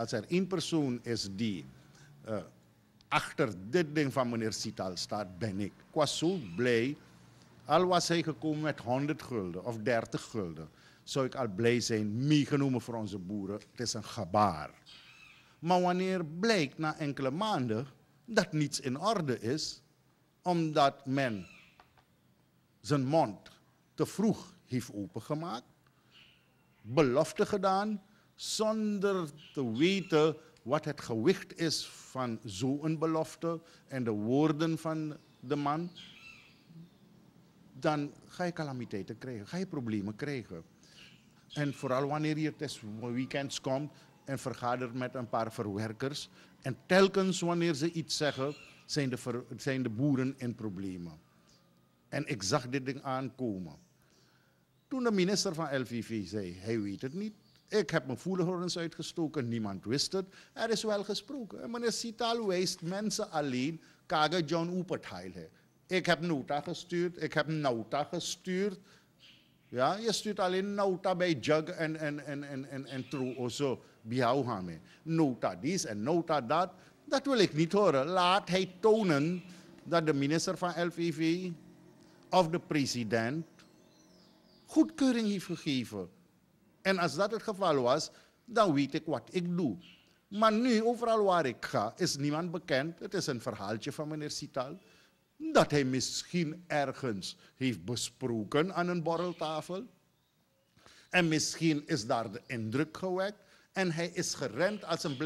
als er één persoon is die eh, achter dit ding van meneer Sital staat, ben ik. Ik was zo blij. Al was hij gekomen met 100 gulden of 30 gulden, zou ik al blij zijn, meegenomen voor onze boeren. Het is een gebaar. Maar wanneer blijkt na enkele maanden dat niets in orde is, omdat men zijn mond te vroeg heeft opengemaakt, belofte gedaan, zonder te weten wat het gewicht is van zo'n belofte en de woorden van de man, dan ga je calamiteiten krijgen, ga je problemen krijgen. En vooral wanneer je het weekends komt en vergadert met een paar verwerkers. En telkens wanneer ze iets zeggen, zijn de, zijn de boeren in problemen. En ik zag dit ding aankomen. Toen de minister van LVV zei, hij weet het niet, ik heb mijn voelhorens uitgestoken, niemand wist het. Er is wel gesproken. meneer Sital wijst mensen alleen, kage John he. Ik heb nota gestuurd, ik heb nota gestuurd. Ja, je stuurt alleen nota bij jug en, en, en, en, en, en true of zo. me. Nota dit en nota dat. Dat wil ik niet horen. Laat hij tonen dat de minister van LVV of de president goedkeuring heeft gegeven en als dat het geval was, dan weet ik wat ik doe. Maar nu, overal waar ik ga, is niemand bekend. Het is een verhaaltje van meneer Sital. Dat hij misschien ergens heeft besproken aan een borreltafel. En misschien is daar de indruk gewekt. En hij is gerend als een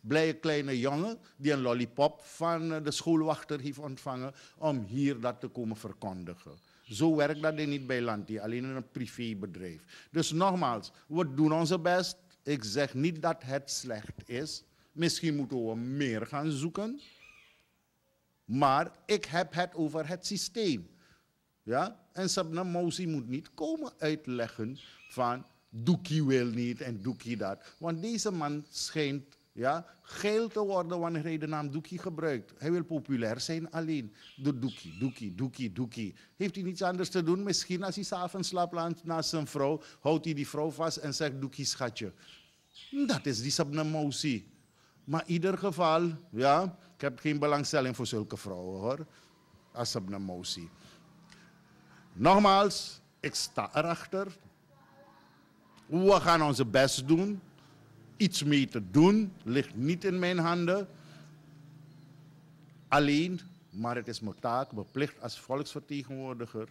blije, kleine jongen die een lollipop van eh, de schoolwachter heeft ontvangen om hier dat te komen verkondigen. Zo werkt dat niet bij Lanti, alleen in een privébedrijf. Dus nogmaals, we doen onze best. Ik zeg niet dat het slecht is. Misschien moeten we meer gaan zoeken. Maar ik heb het over het systeem. Ja? En Sabna Mousi moet niet komen uitleggen van Doekie wil niet en Doekie dat. Want deze man schijnt ja? Geel te worden wanneer hij de naam Doekie gebruikt. Hij wil populair zijn alleen. Door Doekie, Doekie, Doekie, Doekie. Heeft hij niets anders te doen? Misschien als hij s'avonds slaapt naast zijn vrouw, houdt hij die vrouw vast en zegt Doekie schatje. Dat is die subnemotie. Maar in ieder geval, ja, ik heb geen belangstelling voor zulke vrouwen hoor. Als subnemotie. Nogmaals, ik sta erachter. We gaan onze best doen iets mee te doen ligt niet in mijn handen. Alleen, maar het is mijn taak, mijn plicht als volksvertegenwoordiger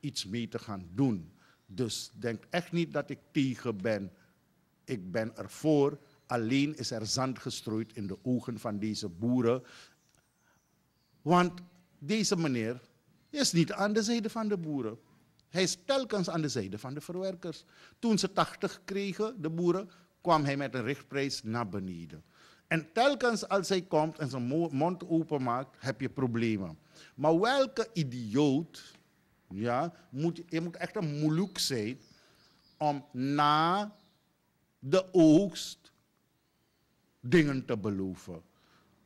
iets mee te gaan doen. Dus denk echt niet dat ik tegen ben. Ik ben ervoor. Alleen is er zand gestrooid in de ogen van deze boeren. Want deze meneer is niet aan de zijde van de boeren. Hij is telkens aan de zijde van de verwerkers. Toen ze 80 kregen, de boeren, kwam hij met een richtprijs naar beneden. En telkens als hij komt en zijn mond openmaakt, heb je problemen. Maar welke idioot, ja, moet, je moet echt een moeilijk zijn om na de oogst dingen te beloven.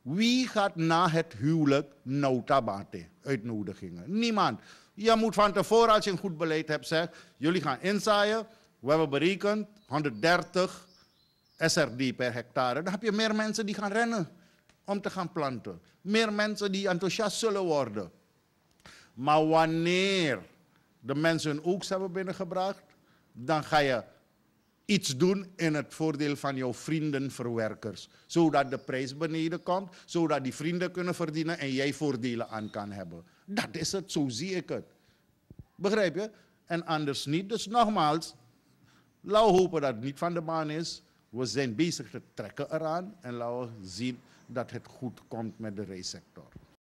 Wie gaat na het huwelijk nota bate, uitnodigingen? Niemand. Je moet van tevoren, als je een goed beleid hebt, zeggen: jullie gaan inzaaien. We hebben berekend 130 SRD per hectare, dan heb je meer mensen die gaan rennen om te gaan planten. Meer mensen die enthousiast zullen worden. Maar wanneer de mensen hun oogst hebben binnengebracht, dan ga je iets doen in het voordeel van jouw vriendenverwerkers. Zodat de prijs beneden komt, zodat die vrienden kunnen verdienen en jij voordelen aan kan hebben. Dat is het, zo zie ik het. Begrijp je? En anders niet. Dus nogmaals, laten hopen dat het niet van de baan is. We zijn bezig te trekken eraan en laten we zien dat het goed komt met de reissector.